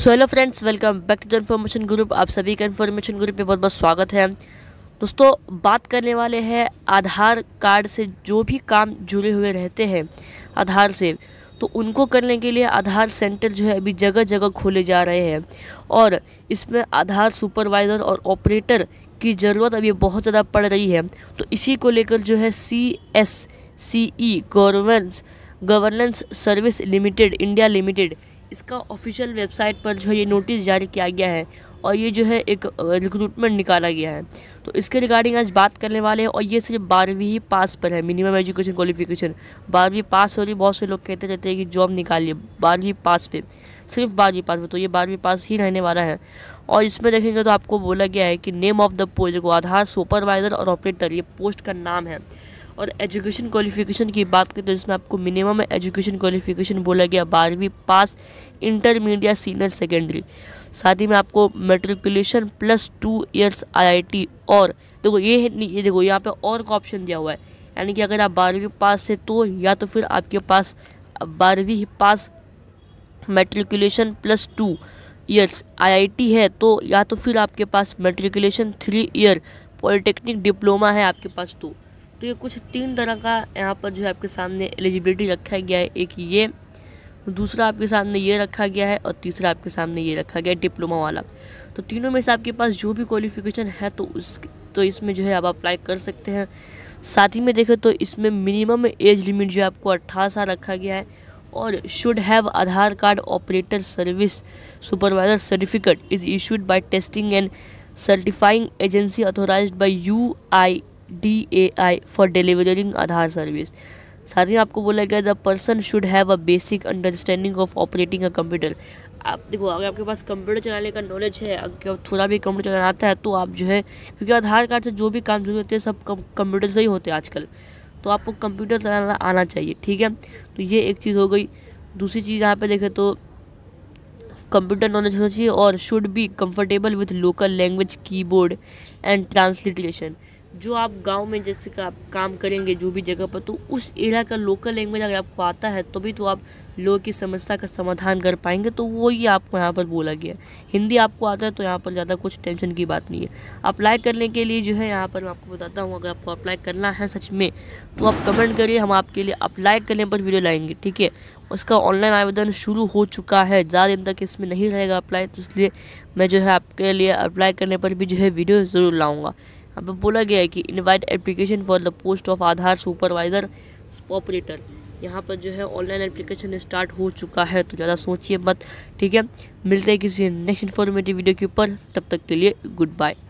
so hello friends welcome back to the information group आप सभी का इन्फॉर्मेशन ग्रुप में बहुत बहुत स्वागत है दोस्तों बात करने वाले हैं आधार कार्ड से जो भी काम जुड़े हुए रहते हैं आधार से तो उनको करने के लिए आधार सेंटर जो है अभी जगह जगह खोले जा रहे हैं और इसमें आधार सुपरवाइज़र और ऑपरेटर की ज़रूरत अभी बहुत ज़्यादा पड़ रही है तो इसी को लेकर जो है C S C e governance governance service limited India limited इसका ऑफिशियल वेबसाइट पर जो है ये नोटिस जारी किया गया है और ये जो है एक रिक्रूटमेंट निकाला गया है तो इसके रिगार्डिंग आज बात करने वाले हैं और ये सिर्फ बारहवीं ही पास पर है मिनिमम एजुकेशन क्वालिफिकेशन बारहवीं पास हो रही बहुत से लोग कहते रहते हैं कि जॉब निकालिए बारहवीं पास पे सिर्फ बारहवीं पास पे तो ये बारहवीं पास ही रहने वाला है और इसमें देखेंगे तो आपको बोला गया है कि नेम ऑफ द पोस्ट को आधार सुपरवाइज़र और ऑपरेटर ये पोस्ट का नाम है और एजुकेशन क्वालिफिकेशन की बात करें तो इसमें आपको मिनिमम एजुकेशन क्वालिफिकेशन बोला गया बारहवीं पास इंटरमीडिएट सीनियर सेकेंडरी साथ ही में आपको matriculation plus two years IIT और देखो ये है ये देखो यहाँ पे और का ऑप्शन दिया हुआ है यानी कि अगर आप बारहवीं पास से तो या तो फिर आपके पास बारहवीं पास matriculation plus two years IIT है तो या तो फिर आपके पास matriculation three year polytechnic diploma है आपके पास तो तो ये कुछ तीन तरह का यहाँ पर जो है आपके सामने एलिजिबिलिटी रखा गया है एक ये दूसरा आपके सामने ये रखा गया है और तीसरा आपके सामने ये रखा गया है डिप्लोमा वाला तो तीनों में से आपके पास जो भी क्वालिफिकेशन है तो उस तो इसमें जो है आप अप्लाई कर सकते हैं साथ ही में देखें तो इसमें मिनिमम एज लिमिट जो है आपको अट्ठारह साल रखा गया है और should have Aadhaar card operator service supervisor certificate is issued by testing and certifying agency authorise by U I D A I for delivering Aadhaar service साथ ही आपको बोला गया the person should have a basic understanding of operating a computer आप देखो अगर आपके पास computer चलाने का नॉलेज है अगर थोड़ा भी कंप्यूटर चलाना आता है तो आप जो है क्योंकि आधार कार्ड से जो भी काम जुड़े होते हैं सब कंप्यूटर से ही होते हैं आजकल तो आपको कंप्यूटर चलाना आना चाहिए ठीक है तो ये एक चीज़ हो गई दूसरी चीज़ यहाँ पे देखें तो कंप्यूटर नॉलेज होना चाहिए और should be comfortable with local language keyboard and translation जो आप गांव में जैसे का काम करेंगे जो भी जगह पर तो उस एरिया का लोकल लैंग्वेज अगर आपको आता है तभी तो, तो आप लोगों की समस्या का समाधान कर पाएंगे तो वो ही आपको यहाँ पर बोला गया है हिंदी आपको आता है तो यहाँ पर ज़्यादा कुछ टेंशन की बात नहीं है अप्लाई करने के लिए जो है यहाँ पर मैं आपको बताता हूँ अगर आपको अप्लाई करना है सच में तो आप कमेंट करिए हम आपके लिए अप्लाई करने पर वीडियो लाएंगे ठीक है उसका ऑनलाइन आवेदन शुरू हो चुका है ज़्यादा दिन तक इसमें नहीं रहेगा अप्लाई तो इसलिए मैं जो है आपके लिए अप्लाई करने पर भी जो है वीडियो ज़रूर लाऊँगा यहाँ बोला गया है कि invite application for the post of Aadhaar supervisor operator यहाँ पर जो है ऑनलाइन एप्लीकेशन स्टार्ट हो चुका है तो ज़्यादा सोचिए मत ठीक है मिलते हैं किसी नेक्स्ट इन्फॉर्मेटिव वीडियो के ऊपर तब तक के लिए गुड बाय